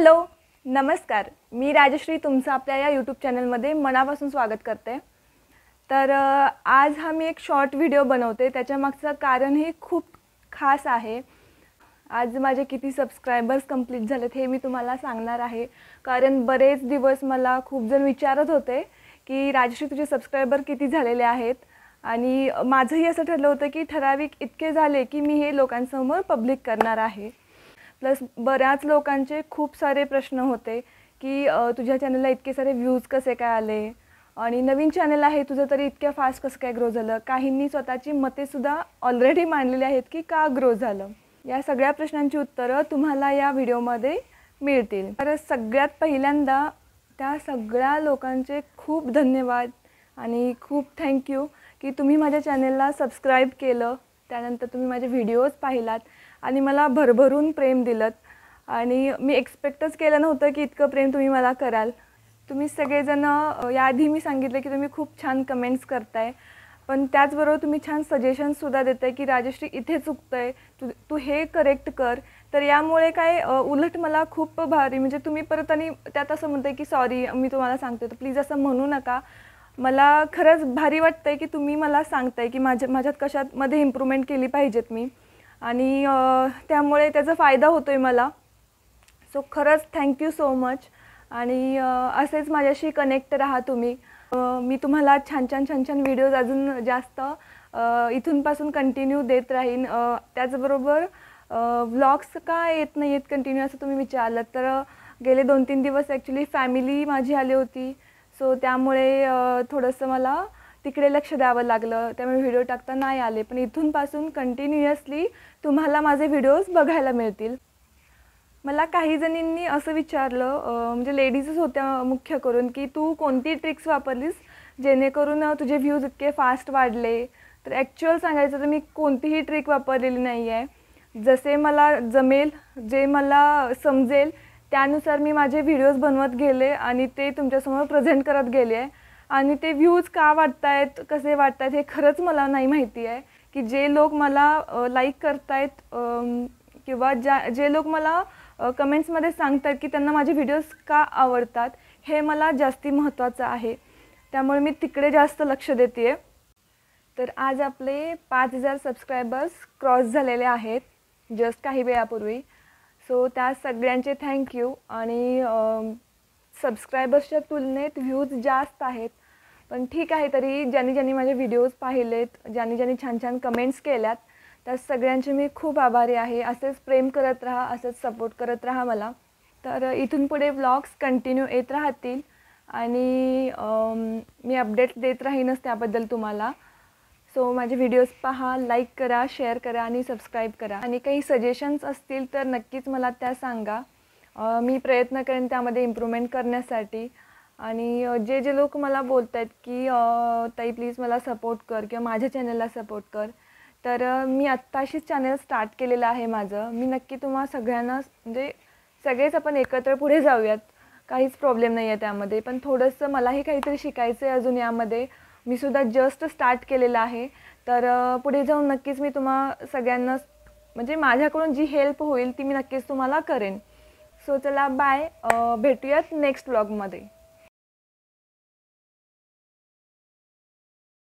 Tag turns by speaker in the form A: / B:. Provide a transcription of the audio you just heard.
A: hello नमस्कार मी राजश्री तुमचं आपल्या या यूट्यूब चॅनलमध्ये मनापासून स्वागत करते तर आज हा मी एक शॉर्ट व्हिडिओ बनवते त्याच्यामागचं कारण हे खूप खास आहे आज माझे किती सबस्क्रायबर्स कंप्लीट झालेत हे मी तुम्हाला सांगणार आहे कारण बरेच दिवस मला खूप जण विचारत होते की राजश्री तुझे सबस्क्रायबर किती झालेले आहेत आणि माझंही असं ठरलं होतं की ठराविक इतके झाले की मी हे लोकांसमोर पब्लिक करणार आहे प्लस बऱ्याच लोकांचे खूप सारे प्रश्न होते की तुझ्या चॅनलला इतके सारे व्ह्यूज कसे काय आले आणि नवीन चॅनल आहे तुझं तरी इतक्या फास्ट कसं काय ग्रो झालं काहींनी स्वतःची मतेसुद्धा ऑलरेडी मांडलेली आहेत की का ग्रो झालं या सगळ्या प्रश्नांची उत्तरं तुम्हाला या व्हिडिओमध्ये मिळतील तर सगळ्यात पहिल्यांदा त्या सगळ्या लोकांचे खूप धन्यवाद आणि खूप थँक्यू की तुम्ही माझ्या चॅनेलला सबस्क्राईब केलं त्यानंतर तुम्ही माझे व्हिडिओज पाहिलात आणि मला भरभरून प्रेम दिलं आणि मी एक्सपेक्टच केलं नव्हतं की इतकं प्रेम तुम्ही मला कराल तुम्ही सगळेजणं याआधी मी सांगितलं की तुम्ही खूप छान कमेंट्स करताय पण त्याचबरोबर तुम्ही छान सजेशनसुद्धा देताय की राजश्री इथे चुकतं आहे तू तू हे करेक्ट कर तर यामुळे काय उलट मला खूप भारी म्हणजे तुम्ही परत आणि त्यात असं आहे की सॉरी मी तुम्हाला सांगते तर प्लीज असं म्हणू नका मला खरंच भारी वाटतंय की तुम्ही मला सांगताय की माझ्या माझ्यात कशात मध्ये इम्प्रूव्हमेंट केली पाहिजेत मी आणि त्यामुळे त्याचा फायदा होतो आहे मला सो खरंच थँक्यू सो मच आणि असेच माझ्याशी कनेक्ट राहा तुम्ही मी तुम्हाला छान छान छान छान व्हिडिओज अजून जास्त इथूनपासून कंटिन्यू देत राहीन त्याचबरोबर व्लॉग्स का येत नाही आहेत कंटिन्यू असं तुम्ही विचारलं तर गेले दोन तीन दिवस ॲक्च्युली फॅमिली माझी आली होती सो त्यामुळे थोडंसं मला तिकडे लक्ष द्यावं लागलं त्यामुळे व्हिडिओ टाकता नाही आले पण इथूनपासून कंटिन्युअसली तुम्हाला माझे व्हिडिओज बघायला मिळतील मला काही जणींनी असं विचारलं म्हणजे लेडीजच होत्या मुख्य करून की तू कोणती ट्रिक्स वापरलीस जेणेकरून तुझे व्ह्यूज इतके फास्ट वाढले तर ॲक्च्युअल सांगायचं तर मी कोणतीही ट्रिक वापरलेली नाही आहे जसे मला जमेल जे मला समजेल त्यानुसार मी माझे व्हिडिओज बनवत गेले आणि ते तुमच्यासमोर प्रेझेंट करत गेले आहे आणि ते व्ह्यूज का वाटत आहेत कसे वाटत आहेत हे खरंच मला नाही माहिती आहे की जे लोक मला लाईक करतायत किंवा ज्या जे लोक मला कमेंट्समध्ये सांगतात की त्यांना माझे व्हिडिओज का आवडतात हे मला जास्ती महत्त्वाचं आहे त्यामुळे मी तिकडे जास्त लक्ष देते तर आज आपले पाच हजार सबस्क्रायबर्स क्रॉस झालेले आहेत जस्ट काही वेळापूर्वी सो त्या सगळ्यांचे थँक्यू आणि सबस्क्रायबर्सच्या तुलनेत व्ह्यूज जास्त आहेत पण ठीक आहे तरी ज्यांनी ज्यांनी माझे व्हिडिओज पाहिलेत ज्यांनी ज्यांनी छान छान कमेंट्स केल्यात त्या सगळ्यांचे मी खूप आभारी आहे असेच प्रेम करत राहा असंच सपोर्ट करत राहा मला तर इथून पुढे व्लॉग्स कंटिन्यू येत राहतील आणि मी अपडेट्स देत राहीनच त्याबद्दल तुम्हाला सो माझे व्हिडिओज पहा लाईक करा शेअर करा आणि सबस्क्राईब करा आणि काही सजेशन्स असतील तर नक्कीच मला त्या सांगा मी प्रयत्न करेन त्यामध्ये इम्प्रूव्हमेंट करण्यासाठी आणि जे जे लोक मला बोलत आहेत की ताई प्लीज मला सपोर्ट कर किंवा माझ्या चॅनलला सपोर्ट कर तर मी आत्ताशीच चॅनल स्टार्ट केलेलं आहे माझं मी नक्की तुम्हा सगळ्यांना म्हणजे सगळेच आपण एकत्र पुढे जाऊयात काहीच प्रॉब्लेम नाही आहे त्यामध्ये पण थोडंसं मलाही काहीतरी शिकायचं आहे अजून यामध्ये मी सुद्धा जस्ट स्टार्ट केलेलं आहे तर पुढे जाऊन नक्कीच मी तुम्हा सगळ्यांना म्हणजे माझ्याकडून जी हेल्प होईल ती मी नक्कीच तुम्हाला करेन सो चला बाय भेटूयात नेक्स्ट ब्लॉगमध्ये